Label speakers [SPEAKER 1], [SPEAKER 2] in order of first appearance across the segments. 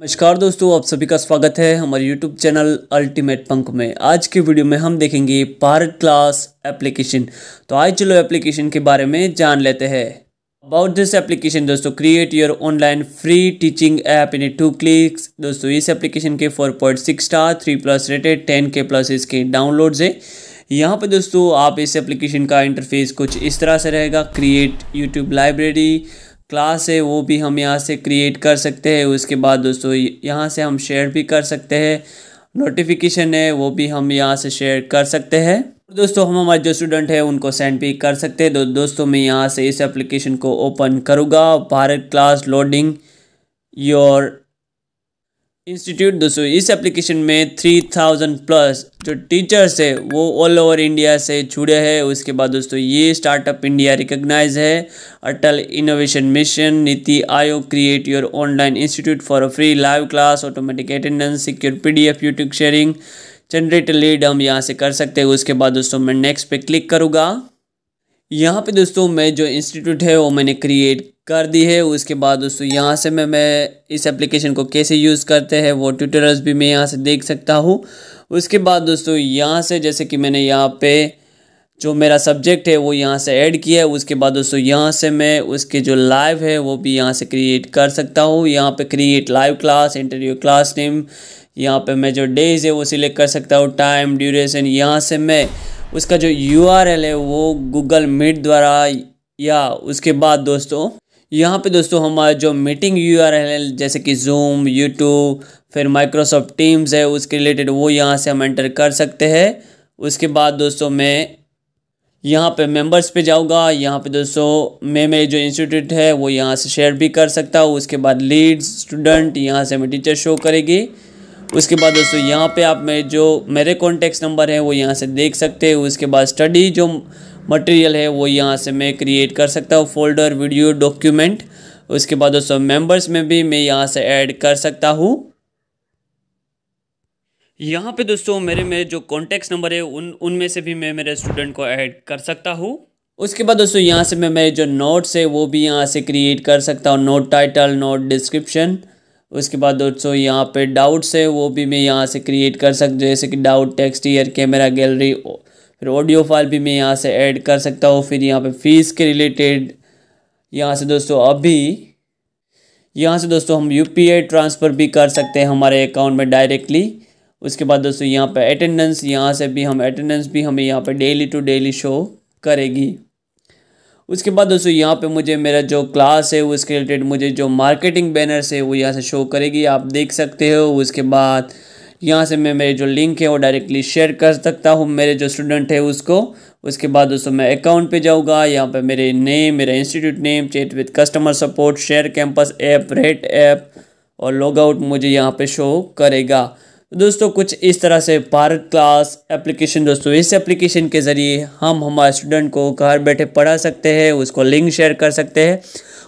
[SPEAKER 1] नमस्कार दोस्तों आप सभी का स्वागत है हमारे YouTube चैनल अल्टीमेट पंक में आज के वीडियो में हम देखेंगे भारत क्लास एप्लीकेशन तो आज चलो एप्लीकेशन के बारे में जान लेते हैं अबाउट दिस एप्लीकेशन दोस्तों create your online free teaching app in two clicks दोस्तों इस एप्लीकेशन के 4.6 star three plus rated ten K plus इसके डाउनलोड्स है यहाँ पर दोस्तों आप इस एप्लीकेशन का इंटरफेस कुछ इस तरह से रहेगा क्रिएट यूट्यूब लाइब्रेरी क्लास है वो भी हम यहाँ से क्रिएट कर सकते हैं उसके बाद दोस्तों यहाँ से हम शेयर भी कर सकते हैं नोटिफिकेशन है वो भी हम यहाँ से शेयर कर सकते हैं दोस्तों हम हमारे जो स्टूडेंट है उनको सेंड भी कर सकते हैं तो दोस्तों मैं यहाँ से इस एप्लीकेशन को ओपन करूँगा Bharat class loading your institute दोस्तों इस एप्लीकेशन में थ्री थाउजेंड प्लस जो टीचर्स है वो ऑल ओवर इंडिया से जुड़े हैं उसके बाद दोस्तों ये स्टार्टअप इंडिया रिकॉग्नाइज है अटल innovation mission NITI Aayog create your online institute for a free live class automatic attendance secure P YouTube sharing generate lead हम यहाँ से कर सकते हैं उसके बाद दोस्तों मैं नेक्स्ट पे क्लिक करूँगा यहाँ पे दोस्तों मैं जो इंस्टीट्यूट है वो मैंने क्रिएट कर दी है उसके बाद दोस्तों यहाँ से मैं मैं इस एप्लीकेशन को कैसे यूज़ करते हैं वो ट्यूटोरियल्स भी मैं यहाँ से देख सकता हूँ उसके बाद दोस्तों यहाँ से जैसे कि मैंने यहाँ पे जो मेरा सब्जेक्ट है वो यहाँ से ऐड किया है उसके बाद दोस्तों यहाँ से मैं उसके जो लाइव है वो भी यहाँ से क्रिएट कर सकता हूँ यहाँ पे create live class interview class name यहाँ पे मैं जो डेज है वो सिलेक्ट कर सकता हूँ टाइम ड्यूरेशन यहाँ से मैं उसका जो यू है वो गूगल मीट द्वारा या उसके बाद दोस्तों यहाँ पे दोस्तों हमारा जो मीटिंग यू आर एल जैसे कि जूम यूट्यूब फिर माइक्रोसॉफ्ट टीम्स है उसके रिलेटेड वो यहाँ से हम एंटर कर सकते हैं उसके बाद दोस्तों मैं यहाँ पे मेंबर्स पे जाऊँगा यहाँ पे दोस्तों मैं मेरे जो इंस्टीट्यूट है वो यहाँ से शेयर भी कर सकता हूँ उसके बाद लीड्स स्टूडेंट यहाँ से हमें टीचर शो करेगी उसके बाद दोस्तों यहाँ पे आप मेरे जो मेरे कॉन्टेक्ट नंबर है वो यहाँ से देख सकते हैं उसके बाद स्टडी जो मटेरियल है वो यहाँ से मैं क्रिएट कर सकता हूँ फोल्डर वीडियो डॉक्यूमेंट उसके बाद दोस्तों मेंबर्स में भी मैं यहाँ से ऐड कर सकता हूँ यहाँ पे दोस्तों मेरे में जो कॉन्टेक्ट नंबर है उन उनमें से भी मैं मेरे स्टूडेंट को ऐड कर सकता हूँ उसके बाद दोस्तों यहाँ से मैं मेरे जो नोट्स है वो भी यहाँ से क्रिएट कर सकता हूँ नोट टाइटल नोट डिस्क्रिप्शन उसके बाद दोस्तों यहाँ पे डाउट्स है वो भी मैं यहाँ से क्रिएट कर सकता जैसे कि डाउट टेक्स्ट ईयर कैमरा गैलरी फिर ऑडियो फाइल भी मैं यहाँ से ऐड कर सकता हूँ फिर यहाँ पे फीस के रिलेटेड यहाँ से दोस्तों अभी यहाँ से दोस्तों हम यू ट्रांसफ़र भी कर सकते हैं हमारे अकाउंट में डायरेक्टली उसके बाद दोस्तों यहाँ पर अटेंडेंस यहाँ से भी हम अटेंडेंस भी हमें यहाँ पर डेली टू डेली शो करेगी उसके बाद दोस्तों यहाँ पे मुझे मेरा जो क्लास है उसके रिलेटेड मुझे जो मार्केटिंग बैनर्स है वो यहाँ से शो करेगी आप देख सकते हो उसके बाद यहाँ से मैं मेरे जो लिंक है वो डायरेक्टली शेयर कर सकता हूँ मेरे जो स्टूडेंट है उसको उसके बाद दोस्तों मैं अकाउंट पे जाऊँगा यहाँ पे मेरे नेम मेरा institute name chat with customer support share campus app rate app और लॉग आउट मुझे यहाँ पे शो करेगा दोस्तों कुछ इस तरह से भारत क्लास एप्लीकेशन दोस्तों इस एप्लीकेशन के ज़रिए हम हमारे स्टूडेंट को घर बैठे पढ़ा सकते हैं उसको लिंक शेयर कर सकते हैं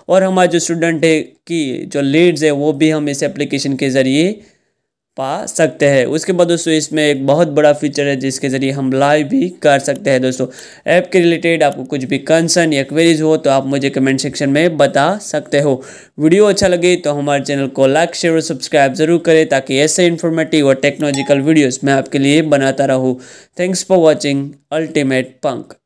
[SPEAKER 1] और हमारे जो स्टूडेंट है की जो लीड्स है वो भी हम इस एप्लीकेशन के ज़रिए पा सकते हैं उसके बाद दोस्तों इसमें एक बहुत बड़ा फीचर है जिसके ज़रिए हम लाइव भी कर सकते हैं दोस्तों ऐप के रिलेटेड आपको कुछ भी कंसर्न या क्वेरीज हो तो आप मुझे कमेंट सेक्शन में बता सकते हो वीडियो अच्छा लगे तो हमारे चैनल को लाइक शेयर और सब्सक्राइब ज़रूर करें ताकि ऐसे इन्फॉर्मेटिव और टेक्नोलॉजिकल वीडियोज़ मैं आपके लिए बनाता रहूँ thanks for watching Ultimate punk